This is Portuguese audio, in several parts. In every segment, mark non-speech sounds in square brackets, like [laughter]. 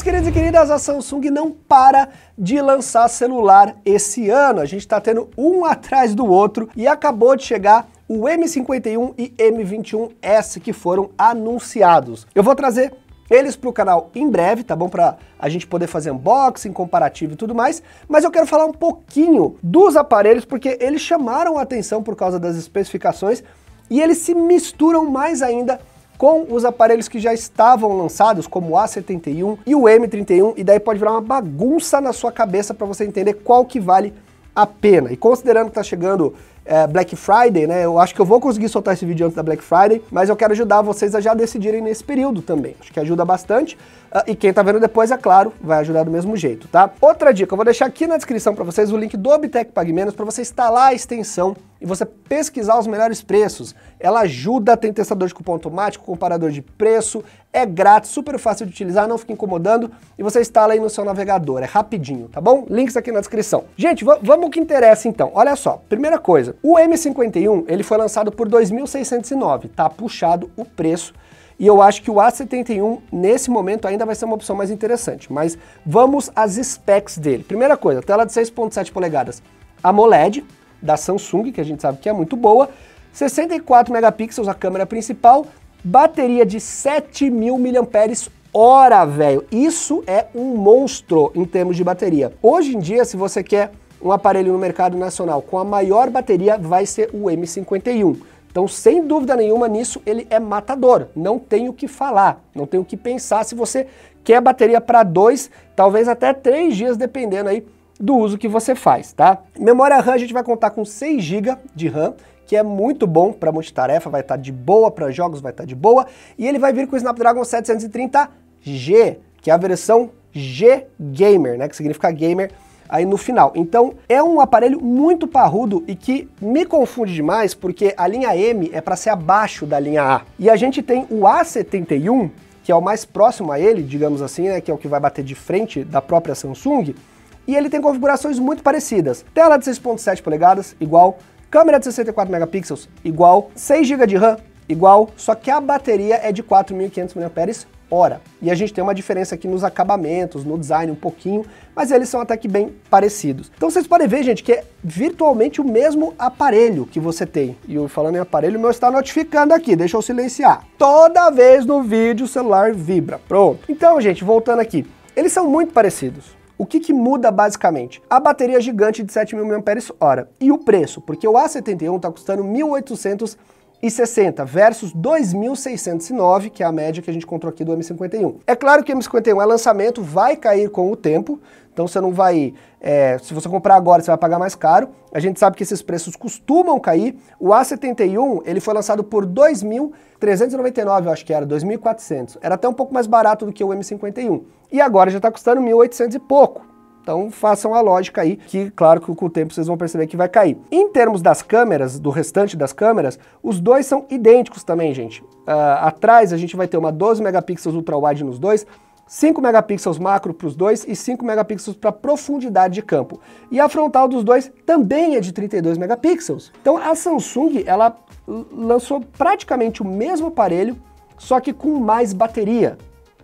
Meus queridos e queridas, a Samsung não para de lançar celular esse ano. A gente está tendo um atrás do outro e acabou de chegar o M51 e M21S que foram anunciados. Eu vou trazer eles para o canal em breve, tá bom? Para a gente poder fazer unboxing, comparativo e tudo mais. Mas eu quero falar um pouquinho dos aparelhos, porque eles chamaram a atenção por causa das especificações e eles se misturam mais ainda com os aparelhos que já estavam lançados, como o A71 e o M31, e daí pode virar uma bagunça na sua cabeça para você entender qual que vale a pena. E considerando que está chegando é, Black Friday, né? Eu acho que eu vou conseguir soltar esse vídeo antes da Black Friday, mas eu quero ajudar vocês a já decidirem nesse período também. Acho que ajuda bastante. Uh, e quem tá vendo depois, é claro, vai ajudar do mesmo jeito, tá? Outra dica, eu vou deixar aqui na descrição para vocês o link do Obtec Pague Menos para você instalar a extensão e você pesquisar os melhores preços. Ela ajuda, tem testador de cupom automático, comparador de preço, é grátis, super fácil de utilizar, não fica incomodando e você instala aí no seu navegador, é rapidinho, tá bom? Links aqui na descrição. Gente, vamos que interessa então. Olha só, primeira coisa, o M51 ele foi lançado por 2.609, tá puxado o preço e eu acho que o A71 nesse momento ainda vai ser uma opção mais interessante, mas vamos às specs dele. Primeira coisa, tela de 6.7 polegadas AMOLED da Samsung, que a gente sabe que é muito boa, 64 megapixels a câmera principal, bateria de 7.000 mAh hora, velho. Isso é um monstro em termos de bateria. Hoje em dia, se você quer um aparelho no mercado nacional com a maior bateria vai ser o M51. Então, sem dúvida nenhuma, nisso ele é matador. Não tem o que falar, não tem o que pensar. Se você quer bateria para dois, talvez até três dias, dependendo aí do uso que você faz, tá? Memória RAM, a gente vai contar com 6 GB de RAM, que é muito bom para multitarefa, vai estar tá de boa para jogos, vai estar tá de boa. E ele vai vir com o Snapdragon 730G, que é a versão G Gamer, né? Que significa gamer aí no final. Então é um aparelho muito parrudo e que me confunde demais porque a linha M é para ser abaixo da linha A. E a gente tem o A71, que é o mais próximo a ele, digamos assim, né, que é o que vai bater de frente da própria Samsung, e ele tem configurações muito parecidas. Tela de 6.7 polegadas, igual. Câmera de 64 megapixels, igual. 6 GB de RAM, igual. Só que a bateria é de 4.500 mAh hora. E a gente tem uma diferença aqui nos acabamentos, no design um pouquinho, mas eles são até que bem parecidos. Então vocês podem ver, gente, que é virtualmente o mesmo aparelho que você tem. E eu falando em aparelho, o meu está notificando aqui, deixa eu silenciar. Toda vez no vídeo o celular vibra, pronto. Então, gente, voltando aqui, eles são muito parecidos. O que, que, muda basicamente? A bateria gigante de 7.000 mAh e o preço, porque o A71 está custando 1.800 2.660 versus 2.609, que é a média que a gente encontrou aqui do M51. É claro que o M51 é lançamento, vai cair com o tempo, então você não vai, é, se você comprar agora, você vai pagar mais caro. A gente sabe que esses preços costumam cair. O A71, ele foi lançado por 2.399, eu acho que era, 2.400. Era até um pouco mais barato do que o M51. E agora já está custando 1.800 e pouco. Então façam a lógica aí, que claro que com o tempo vocês vão perceber que vai cair. Em termos das câmeras, do restante das câmeras, os dois são idênticos também, gente. Uh, atrás a gente vai ter uma 12 megapixels ultra-wide nos dois, 5 megapixels macro para os dois e 5 megapixels para profundidade de campo. E a frontal dos dois também é de 32 megapixels. Então a Samsung ela lançou praticamente o mesmo aparelho, só que com mais bateria.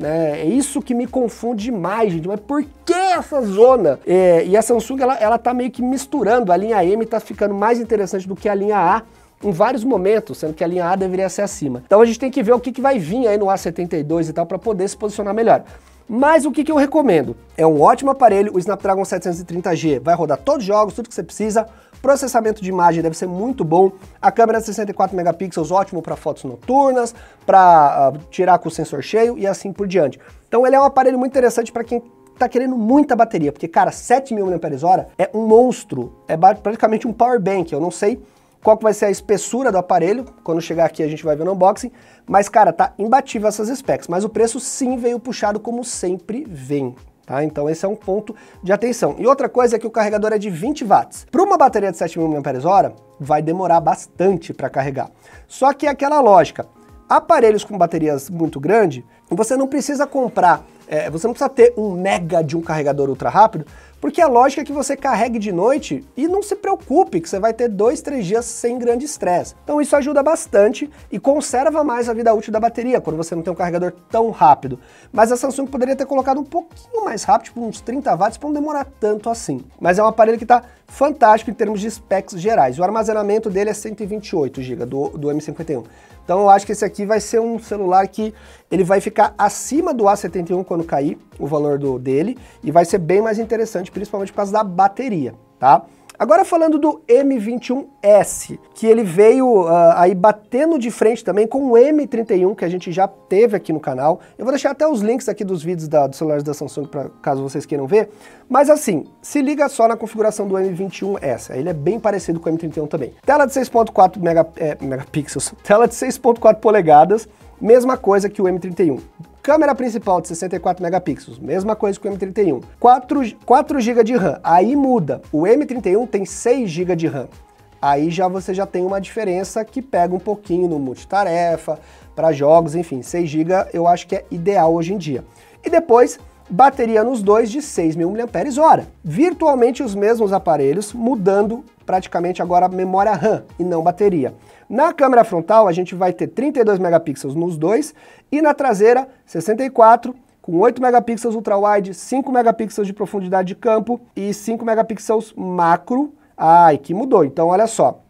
Né? É isso que me confunde mais, gente. Mas por que essa zona? É, e a Samsung, ela, ela tá meio que misturando. A linha M está ficando mais interessante do que a linha A em vários momentos, sendo que a linha A deveria ser acima. Então a gente tem que ver o que, que vai vir aí no A72 e tal para poder se posicionar melhor. Mas o que, que eu recomendo? É um ótimo aparelho, o Snapdragon 730G vai rodar todos os jogos, tudo que você precisa, Processamento de imagem deve ser muito bom. A câmera 64 é megapixels ótimo para fotos noturnas, para uh, ah, tirar com o sensor cheio e assim por diante. Então ele é um aparelho muito interessante para quem tá querendo muita bateria, porque cara, 7000 mAh é um monstro, é praticamente um power bank. Eu não sei qual que vai ser a espessura do aparelho, quando chegar aqui a gente vai ver no unboxing, mas cara, tá imbatível essas specs, mas o preço sim veio puxado como sempre vem. Tá? Então esse é um ponto de atenção. E outra coisa é que o carregador é de 20 watts. Para uma bateria de 7.000 mAh, vai demorar bastante para carregar. Só que é aquela lógica, aparelhos com baterias muito grandes, você não precisa comprar é, você não precisa ter um mega de um carregador ultra rápido, porque a lógica é que você carregue de noite e não se preocupe, que você vai ter dois, três dias sem grande estresse. Então isso ajuda bastante e conserva mais a vida útil da bateria quando você não tem um carregador tão rápido. Mas a Samsung poderia ter colocado um pouquinho mais rápido, tipo uns 30 watts, para não demorar tanto assim. Mas é um aparelho que está fantástico em termos de specs gerais. O armazenamento dele é 128 GB do, do M51. Então eu acho que esse aqui vai ser um celular que ele vai ficar acima do A71 quando quando cair o valor do, dele e vai ser bem mais interessante, principalmente por causa da bateria, tá? Agora falando do M21S, que ele veio uh, aí batendo de frente também com o M31 que a gente já teve aqui no canal. Eu vou deixar até os links aqui dos vídeos da, dos celulares da Samsung para caso vocês queiram ver. Mas assim, se liga só na configuração do M21S, ele é bem parecido com o M31 também. Tela de 6.4 mega, é, megapixels, [laughs] tela de 6.4 polegadas, mesma coisa que o M31. Câmera principal de 64 megapixels, mesma coisa que o M31. 4, 4 GB de RAM, aí muda. O M31 tem 6 GB de RAM. Aí já você já tem uma diferença que pega um pouquinho no multitarefa, para jogos, enfim, 6 GB eu acho que é ideal hoje em dia. E depois, bateria nos dois de 6.000 mAh, virtualmente os mesmos aparelhos, mudando praticamente agora memória RAM e não bateria. Na câmera frontal, a gente vai ter 32 megapixels nos dois e na traseira, 64 com 8 megapixels ultra-wide, 5 megapixels de profundidade de campo e 5 megapixels macro. Ai, que mudou. Então, olha só.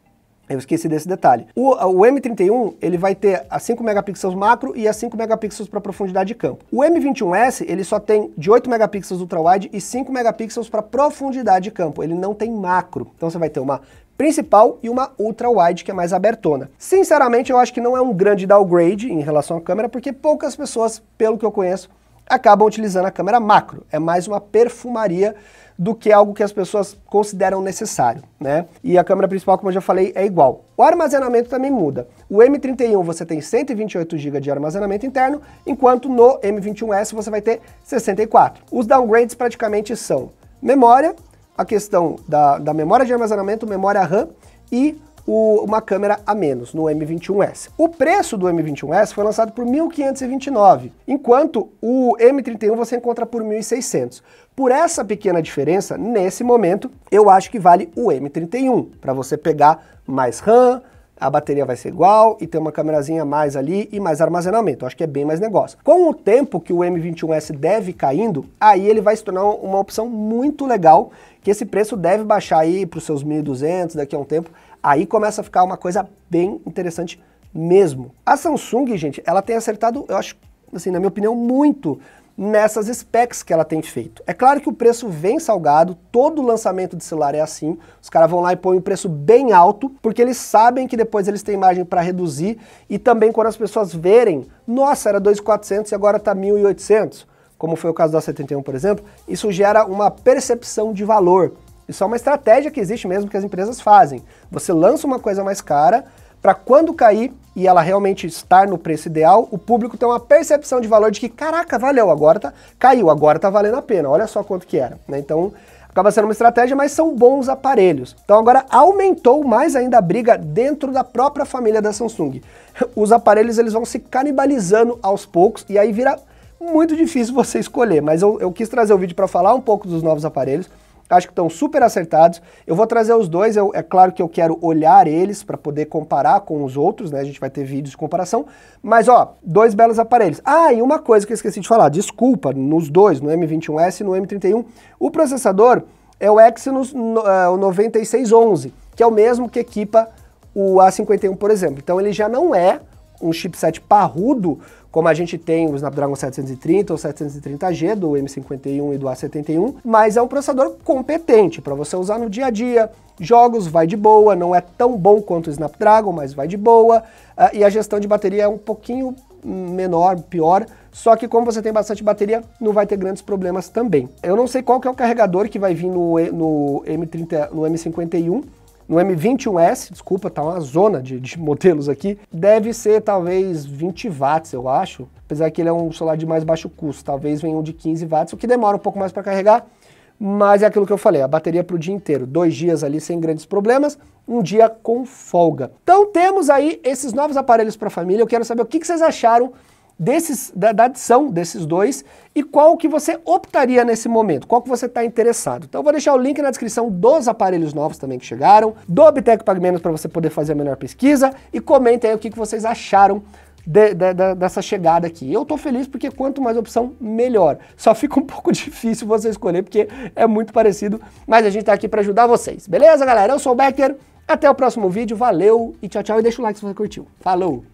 Eu esqueci desse detalhe. O, o, M31 ele vai ter a 5 megapixels macro e a 5 megapixels para profundidade de campo. O M21S ele só tem de 8 megapixels ultra-wide e 5 megapixels para profundidade de campo. Ele não tem macro. Então você vai ter uma principal e uma ultra-wide que é mais abertona. Sinceramente, eu acho que não é um grande downgrade em relação à câmera, porque poucas pessoas, pelo que eu conheço, acabam utilizando a câmera macro. É mais uma perfumaria do que algo que as pessoas consideram necessário, né? E a câmera principal, como eu já falei, é igual. O armazenamento também muda. O M31 você tem 128 GB de armazenamento interno, enquanto no M21S você vai ter 64. Os downgrades praticamente são memória, a questão da, da memória de armazenamento, memória RAM e o, uma câmera a menos no M21S. O preço do M21S foi lançado por 1.529, enquanto o M31 você encontra por 1.600. Por essa pequena diferença, nesse momento, eu acho que vale o M31, para você pegar mais RAM, a bateria vai ser igual e tem uma câmerazinha a mais ali e mais armazenamento. Eu acho que é bem mais negócio. Com o tempo que o M21S deve caindo, aí ele vai se tornar uma opção muito legal, que esse preço deve baixar aí para os seus 1.200 daqui a um tempo Aí começa a ficar uma coisa bem interessante mesmo. A Samsung, gente, ela tem acertado, eu acho, assim, na minha opinião, muito nessas specs que ela tem feito. É claro que o preço vem salgado, todo lançamento de celular é assim, os caras vão lá e põem o preço bem alto, porque eles sabem que depois eles têm margem para reduzir, e também quando as pessoas verem, nossa, era 2.400 e agora tá 1.800, como foi o caso da 71, por exemplo, isso gera uma percepção de valor. Isso é uma estratégia que existe mesmo que as empresas fazem. Você lança uma coisa mais cara para quando cair e ela realmente estar no preço ideal, o público tem uma percepção de valor de que, caraca, valeu, agora tá, caiu, agora tá valendo a pena, olha só quanto que era. Né? Então, acaba sendo uma estratégia, mas são bons aparelhos. Então agora aumentou mais ainda a briga dentro da própria família da Samsung. [laughs] Os aparelhos eles vão se canibalizando aos poucos e aí vira muito difícil você escolher, mas eu, eu quis trazer o vídeo para falar um pouco dos novos aparelhos, acho que estão super acertados. Eu vou trazer os dois, eu, é claro que eu quero olhar eles para poder comparar com os outros, né? A gente vai ter vídeos de comparação. Mas, ó, dois belos aparelhos. Ah, e uma coisa que eu esqueci de falar, desculpa, nos dois, no M21S e no M31, o processador é o Exynos no, é, 9611, que é o mesmo que equipa o A51, por exemplo. Então ele já não é um chipset parrudo, como a gente tem o Snapdragon 730 ou 730G do M51 e do A71, mas é um processador competente para você usar no dia a dia. Jogos vai de boa, não é tão bom quanto o Snapdragon, mas vai de boa. Uh, e a gestão de bateria é um pouquinho menor, pior, só que como você tem bastante bateria, não vai ter grandes problemas também. Eu não sei qual que é o carregador que vai vir no, no, M30, no M51, no M21S, desculpa, tá uma zona de, de modelos aqui, deve ser talvez 20 watts, eu acho. Apesar que ele é um celular de mais baixo custo, talvez venha um de 15 watts, o que demora um pouco mais para carregar, mas é aquilo que eu falei, a bateria para o dia inteiro, dois dias ali sem grandes problemas, um dia com folga. Então temos aí esses novos aparelhos para a família, eu quero saber o que, que vocês acharam desses, da, da adição desses dois e qual que você optaria nesse momento, qual que você está interessado. Então eu vou deixar o link na descrição dos aparelhos novos também que chegaram, do Obtec pag Menos para você poder fazer a melhor pesquisa e comenta aí o que, que vocês acharam de, de, de, dessa chegada aqui. Eu tô feliz porque quanto mais opção, melhor. Só fica um [laughs] pouco difícil você escolher porque é muito parecido, mas a gente tá aqui para ajudar vocês. Beleza, galera? Eu sou o Becker, até o próximo vídeo, valeu e tchau, tchau. E deixa o like se você curtiu. Falou!